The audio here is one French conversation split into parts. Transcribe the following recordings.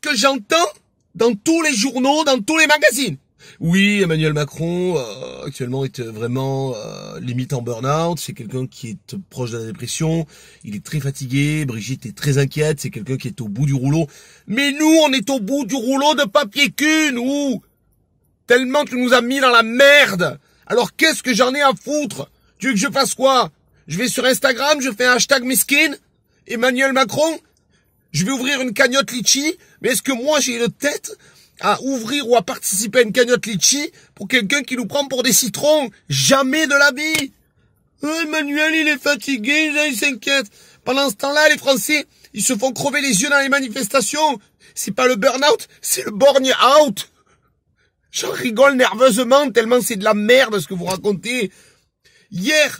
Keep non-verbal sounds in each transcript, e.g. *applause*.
que j'entends dans tous les journaux, dans tous les magazines. Oui, Emmanuel Macron euh, actuellement est vraiment euh, limite en burn-out. C'est quelqu'un qui est proche de la dépression. Il est très fatigué. Brigitte est très inquiète. C'est quelqu'un qui est au bout du rouleau. Mais nous, on est au bout du rouleau de papier cul, nous. Tellement tu nous as mis dans la merde. Alors qu'est-ce que j'en ai à foutre Tu veux que je fasse quoi Je vais sur Instagram, je fais un hashtag miskin. Emmanuel Macron je vais ouvrir une cagnotte litchi, mais est-ce que moi j'ai le tête à ouvrir ou à participer à une cagnotte litchi pour quelqu'un qui nous prend pour des citrons Jamais de la vie euh, Emmanuel, il est fatigué, il s'inquiète. Pendant ce temps-là, les Français, ils se font crever les yeux dans les manifestations. C'est pas le burn-out, c'est le borgne-out. J'en rigole nerveusement tellement c'est de la merde ce que vous racontez. Hier,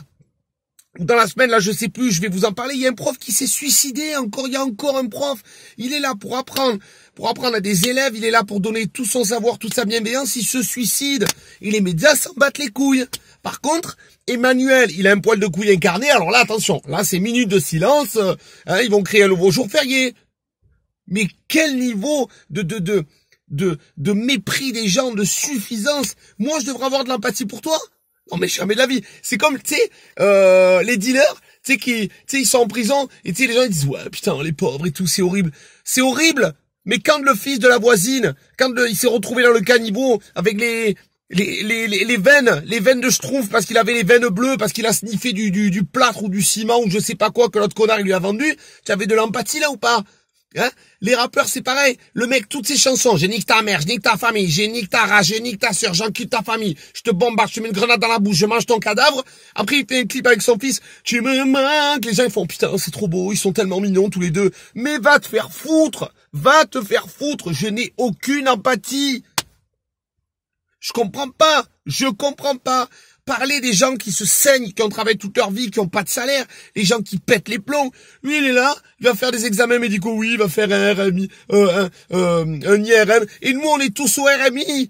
dans la semaine, là, je sais plus, je vais vous en parler. Il y a un prof qui s'est suicidé encore. Il y a encore un prof. Il est là pour apprendre, pour apprendre à des élèves. Il est là pour donner tout son savoir, toute sa bienveillance. Il se suicide. Et les médias s'en battent les couilles. Par contre, Emmanuel, il a un poil de couille incarné. Alors là, attention. Là, c'est minute de silence. Euh, hein, ils vont créer un nouveau jour férié. Mais quel niveau de, de, de, de mépris des gens, de suffisance. Moi, je devrais avoir de l'empathie pour toi. Non mais jamais de la vie. C'est comme, tu sais, euh, les dealers, tu sais, qui, sais ils sont en prison, et tu sais, les gens, ils disent, ouais, putain, les pauvres et tout, c'est horrible. C'est horrible mais quand le fils de la voisine, quand il s'est retrouvé dans le caniveau avec les, les, les, les, veines, les veines de schtroumpf parce qu'il avait les veines bleues, parce qu'il a sniffé du, du, du, plâtre ou du ciment ou je sais pas quoi que l'autre connard lui a vendu, tu avais de l'empathie là ou pas Hein? les rappeurs, c'est pareil. Le mec, toutes ses chansons, j'ai nique ta mère, j'ai nique ta famille, j'ai nique ta rage, j'ai nique ta soeur, quitte ta famille, je te bombarde, je te mets une grenade dans la bouche, je mange ton cadavre. Après, il fait un clip avec son fils, tu me manques. Les gens, ils font, putain, c'est trop beau, ils sont tellement mignons tous les deux. Mais va te faire foutre, va te faire foutre, je n'ai aucune empathie. Je comprends pas, je comprends pas parler des gens qui se saignent, qui ont travaillé toute leur vie, qui n'ont pas de salaire, les gens qui pètent les plombs. Lui, il est là, il va faire des examens médicaux, oui, il va faire un RMI, euh, un, euh, IRM. Et nous, on est tous au RMI.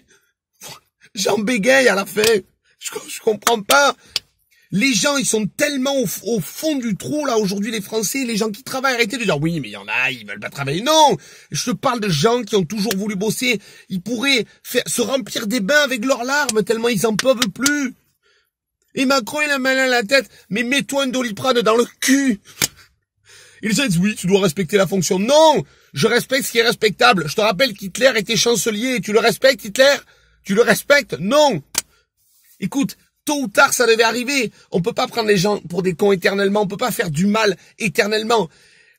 *laughs* J'en bégaye à la fin. Je, comprends pas. Les gens, ils sont tellement au, fond du trou, là, aujourd'hui, les Français, les gens qui travaillent, arrêtez de dire, oui, mais il y en a, ils veulent pas travailler. Non! Je te parle de gens qui ont toujours voulu bosser. Ils pourraient se remplir des bains avec leurs larmes, tellement ils en peuvent plus. Et Macron, il a mal à la tête. Mais mets-toi un doliprane dans le cul. s'est dit, oui, tu dois respecter la fonction. Non! Je respecte ce qui est respectable. Je te rappelle qu'Hitler était chancelier. Tu le respectes, Hitler? Tu le respectes? Non! Écoute, tôt ou tard, ça devait arriver. On peut pas prendre les gens pour des cons éternellement. On peut pas faire du mal éternellement.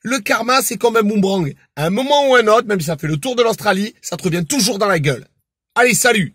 Le karma, c'est comme un boomerang. À un moment ou un autre, même si ça fait le tour de l'Australie, ça te revient toujours dans la gueule. Allez, salut!